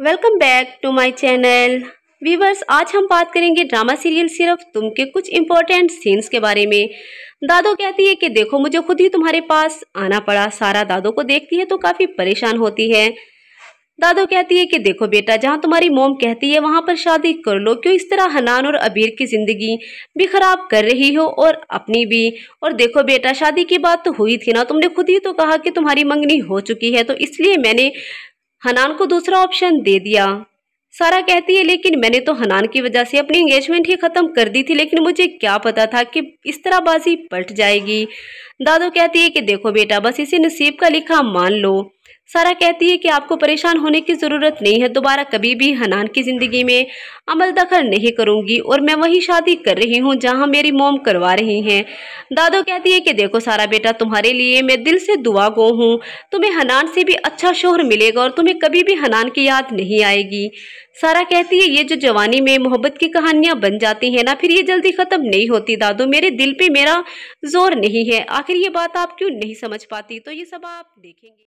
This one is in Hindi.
welcome back to my channel viewers आज हम बात करेंगे ड्रामा सीरियल सिर्फ तुम के कुछ इम्पोर्टेंट सीन्स के बारे में दादो कहती है कि देखो मुझे खुद ही तुम्हारे पास आना पड़ा सारा दादो को देखती है तो काफ़ी परेशान होती है दादो कहती है कि देखो बेटा जहाँ तुम्हारी मोम कहती है वहाँ पर शादी कर लो क्यों इस तरह हनान और अबीर की ज़िंदगी भी ख़राब कर रही हो और अपनी भी और देखो बेटा शादी की बात तो हुई थी ना तुमने खुद ही तो कहा कि तुम्हारी मंगनी हो चुकी है तो इसलिए मैंने हनान को दूसरा ऑप्शन दे दिया सारा कहती है लेकिन मैंने तो हनान की वजह से अपनी एंगेजमेंट ही ख़त्म कर दी थी लेकिन मुझे क्या पता था कि इस तरह बाजी पलट जाएगी दादू कहती है कि देखो बेटा बस इसे नसीब का लिखा मान लो सारा कहती है कि आपको परेशान होने की ज़रूरत नहीं है दोबारा कभी भी हनान की ज़िंदगी में अमल दखल नहीं करूँगी और मैं वही शादी कर रही हूँ जहाँ मेरी मोम करवा रही हैं दादो कहती है कि देखो सारा बेटा तुम्हारे लिए मैं दिल से दुआ गो हूँ तुम्हें हनान से भी अच्छा शोहर मिलेगा और तुम्हें कभी भी हनान की याद नहीं आएगी सारा कहती है ये जो जवानी में मोहब्बत की कहानियाँ बन जाती हैं ना फिर ये जल्दी ख़त्म नहीं होती दादो मेरे दिल पे मेरा जोर नहीं है आखिर ये बात आप क्यों नहीं समझ पाती तो ये सब आप देखेंगे